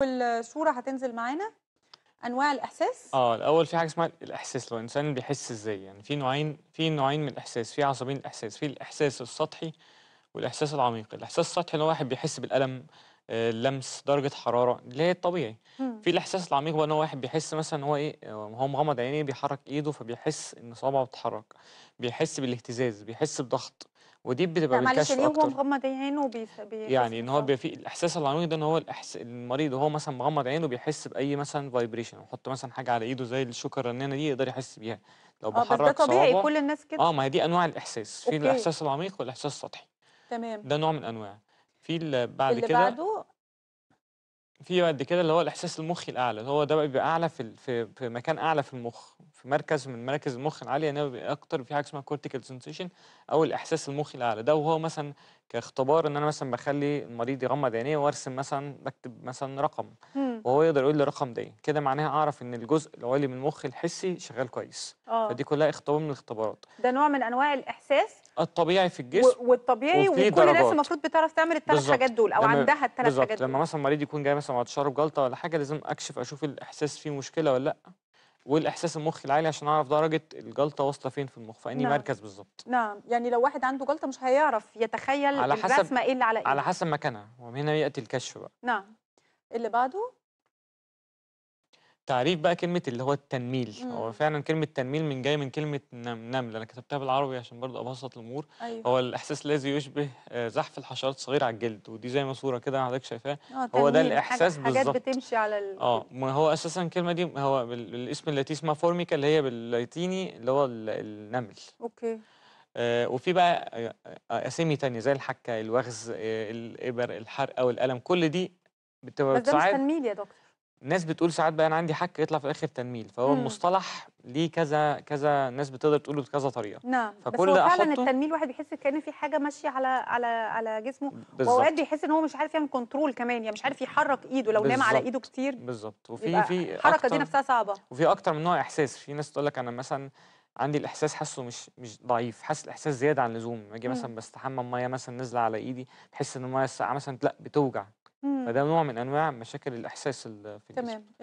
والصوره هتنزل معانا انواع الاحساس اه الاول في حاجه اسمها الاحساس لو الانسان بيحس ازاي يعني في نوعين في نوعين من الاحساس في عصبين الاحساس في الاحساس السطحي والاحساس العميق الاحساس السطحي اللي هو واحد بيحس بالالم آه، اللمس درجه حراره اللي هي الطبيعي في الاحساس العميق بقى ان هو واحد بيحس مثلا هو ايه هو مغمض عينيه بيحرك ايده فبيحس ان صوابعه بتتحرك بيحس بالاهتزاز بيحس بضغط ودي بتبقى بالكشف اكتر معلش هو مغمض عينه وبيحس يعني ان هو بيبقى في الاحساس العميق ده ان هو الأحس... المريض وهو مثلا مغمض عينه بيحس باي مثلا فايبريشن وحط مثلا حاجه على ايده زي الشوكه الرنانه دي يقدر يحس بيها لو آه، بحرك صوابعه اه طبيعي كل الناس كده اه ما هي دي انواع الاحساس في الاحساس العميق والاحساس السطحي تمام ده نوع من انواع في اللي بعد كده بعده في بعد كده اللي هو الاحساس المخي الاعلى اللي هو ده بقى بيبقى اعلى في في في مكان اعلى في المخ في مركز من مراكز المخ العاليه انما بيبقى اكتر في حاجه اسمها كورتيكال سنسيشن او الاحساس المخي الاعلى ده وهو مثلا كاختبار ان انا مثلا بخلي المريض يغمض عينيه وارسم مثلا بكتب مثلا رقم إمم. وهو يقدر يقول لي الرقم ده إيه؟ كده معناها اعرف ان الجزء العلوي من المخ الحسي شغال كويس أوه. فدي كلها اختبار من الاختبارات ده نوع من انواع الاحساس الطبيعي في الجسم والطبيعي وكل الناس المفروض بتعرف تعمل الثلاث حاجات دول او عندها الثلاث حاجات دول لما مثلا مريض يكون جاي مثلا متشرب جلطه ولا حاجه لازم اكشف اشوف الاحساس فيه مشكله ولا لا والاحساس المخي العالي عشان اعرف درجه الجلطه واصله فين في المخ في نعم. مركز بالظبط نعم يعني لو واحد عنده جلطه مش هيعرف يتخيل على حسب الرسمه ايه اللي على ايه على حسب مكانها ومن هنا ياتي الكشف بقى نعم اللي بعده تعريف بقى كلمة اللي هو التنميل هو فعلا كلمة تنميل من جاي من كلمة نم نمل أنا كتبتها بالعربي عشان برضه أبسط الأمور أيوة. هو الإحساس الذي يشبه آه، زحف الحشرات الصغيرة على الجلد ودي زي ما صورة كده حضرتك شايفاها آه، هو ده الإحساس بالظبط حاجات بتمشي على ال... اه ما هو أساسا الكلمة دي هو بالاسم اللاتيني اسمها فورميكا اللي هي باللاتيني اللي هو النمل أوكي آه وفي بقى آه، أسامي تانية زي الحكة الوغز الإبر الحرقة والقلم كل دي بتبقى بس ده مش تنميل يا دكتور الناس بتقول ساعات بقى انا عندي حك يطلع في الاخر تنميل فهو مم. المصطلح ليه كذا كذا ناس بتقدر تقوله بكذا طريقه نعم فكل بس هو فعلا التنميل الواحد بيحس كان في حاجه ماشيه على على على جسمه واوقات بيحس ان هو مش عارف يعمل كنترول كمان يعني مش عارف يحرك ايده لو نام على ايده كتير بالظبط وفي في الحركه دي نفسها صعبه وفي اكتر من نوع احساس في ناس تقول لك انا مثلا عندي الاحساس حاسه مش مش ضعيف حاسس الاحساس زياده عن اللزوم اجي إمم. مثلا بستحمى الميه مثلا نازله على ايدي بحس ان الميه الساقعه مثلا لا بتوجع فده نوع من انواع مشاكل الاحساس في الجسم تمام